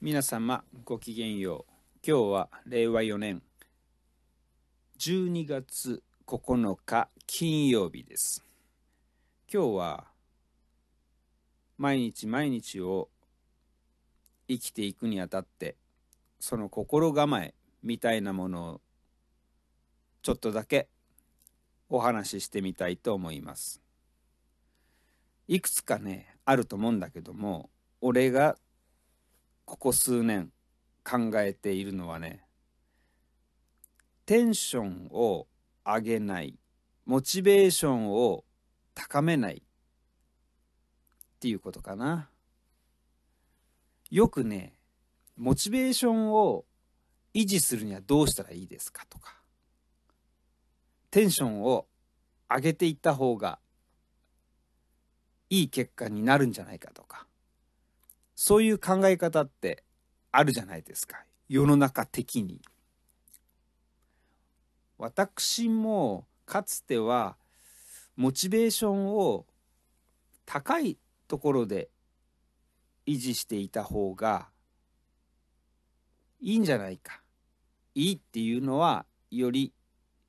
皆様ごきげんよう今日は令和4年12月9日金曜日です今日は毎日毎日を生きていくにあたってその心構えみたいなものをちょっとだけお話ししてみたいと思いますいくつかねあると思うんだけども俺がここ数年考えているのはねテンションを上げないモチベーションを高めないっていうことかなよくねモチベーションを維持するにはどうしたらいいですかとかテンションを上げていった方がいい結果になるんじゃないかとかそういう考え方ってあるじゃないですか世の中的に。私もかつてはモチベーションを高いところで維持していた方がいいんじゃないかいいっていうのはより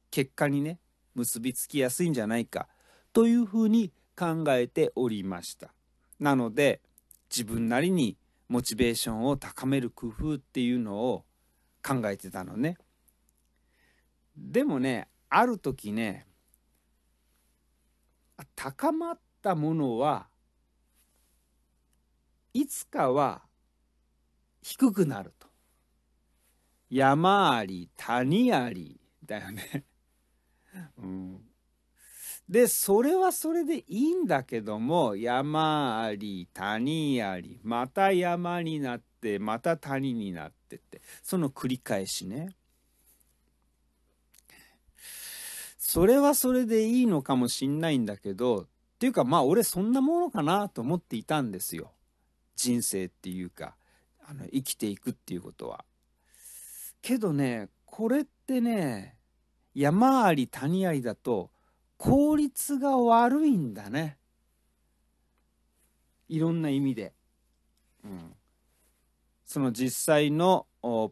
結果にね結びつきやすいんじゃないかというふうに考えておりました。なので自分なりにモチベーションを高める工夫っていうのを考えてたのね。でもねある時ね高まったものはいつかは低くなると。山あり谷ありだよね。うんでそれはそれでいいんだけども山あり谷ありまた山になってまた谷になってってその繰り返しねそれはそれでいいのかもしんないんだけどっていうかまあ俺そんなものかなと思っていたんですよ人生っていうかあの生きていくっていうことは。けどねこれってね山あり谷ありだと効率が悪いんだねいろんな意味で、うん、その実際の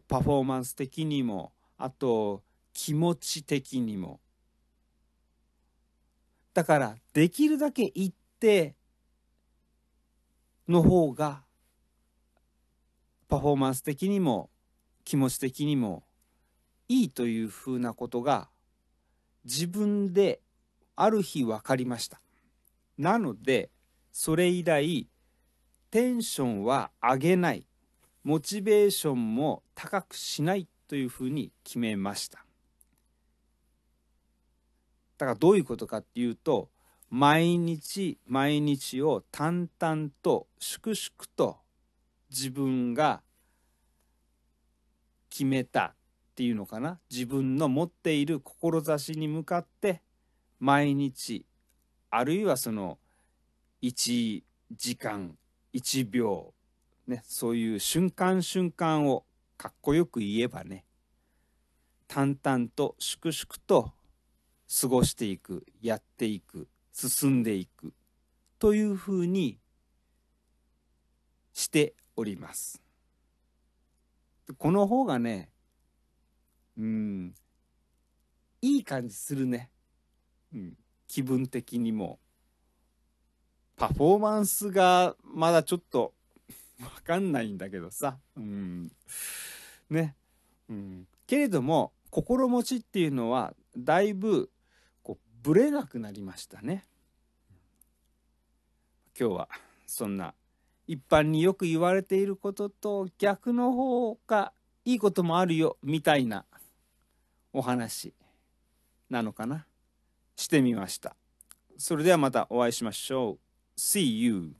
パフォーマンス的にもあと気持ち的にもだからできるだけ行っての方がパフォーマンス的にも気持ち的にもいいというふうなことが自分である日分かりました。なので、それ以来、テンションは上げない、モチベーションも高くしないというふうに決めました。だからどういうことかっていうと、毎日毎日を淡々と粛々と自分が決めたっていうのかな自分の持っている志に向かって毎日あるいはその1時間1秒、ね、そういう瞬間瞬間をかっこよく言えばね淡々と粛々と過ごしていくやっていく進んでいくというふうにしております。この方がねうんいい感じするね。うん、気分的にもパフォーマンスがまだちょっと分かんないんだけどさ、うん、ね、うん、けれども心持ちっていうのはだいぶこうぶれなくなりましたね。今日はそんな一般によく言われていることと逆の方がいいこともあるよみたいなお話なのかな。してみました。それではまたお会いしましょう。See you!